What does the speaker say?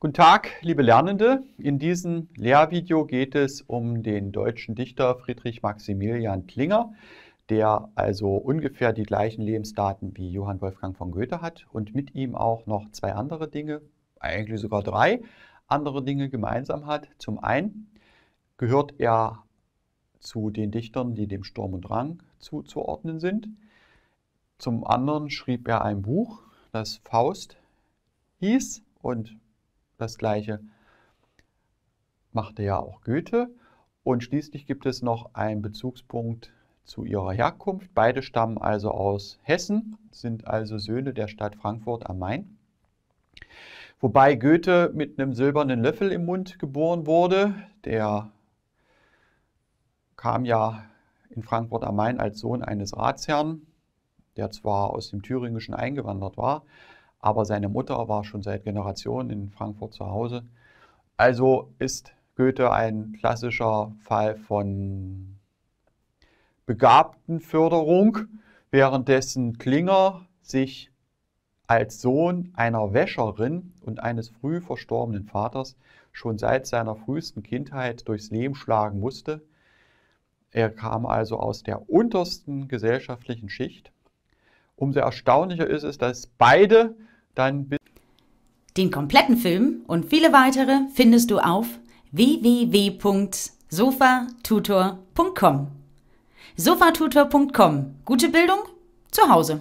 Guten Tag, liebe Lernende. In diesem Lehrvideo geht es um den deutschen Dichter Friedrich Maximilian Klinger, der also ungefähr die gleichen Lebensdaten wie Johann Wolfgang von Goethe hat und mit ihm auch noch zwei andere Dinge, eigentlich sogar drei andere Dinge gemeinsam hat. Zum einen gehört er zu den Dichtern, die dem Sturm und Drang zuzuordnen sind. Zum anderen schrieb er ein Buch, das Faust hieß und das gleiche machte ja auch Goethe. Und schließlich gibt es noch einen Bezugspunkt zu ihrer Herkunft. Beide stammen also aus Hessen, sind also Söhne der Stadt Frankfurt am Main. Wobei Goethe mit einem silbernen Löffel im Mund geboren wurde. Der kam ja in Frankfurt am Main als Sohn eines Ratsherrn, der zwar aus dem Thüringischen eingewandert war, aber seine Mutter war schon seit Generationen in Frankfurt zu Hause. Also ist Goethe ein klassischer Fall von Begabtenförderung, währenddessen Klinger sich als Sohn einer Wäscherin und eines früh verstorbenen Vaters schon seit seiner frühesten Kindheit durchs Leben schlagen musste. Er kam also aus der untersten gesellschaftlichen Schicht. Umso erstaunlicher ist es, dass beide dein Business. Den kompletten Film und viele weitere findest du auf www.sofatutor.com. Sofatutor.com. Gute Bildung zu Hause.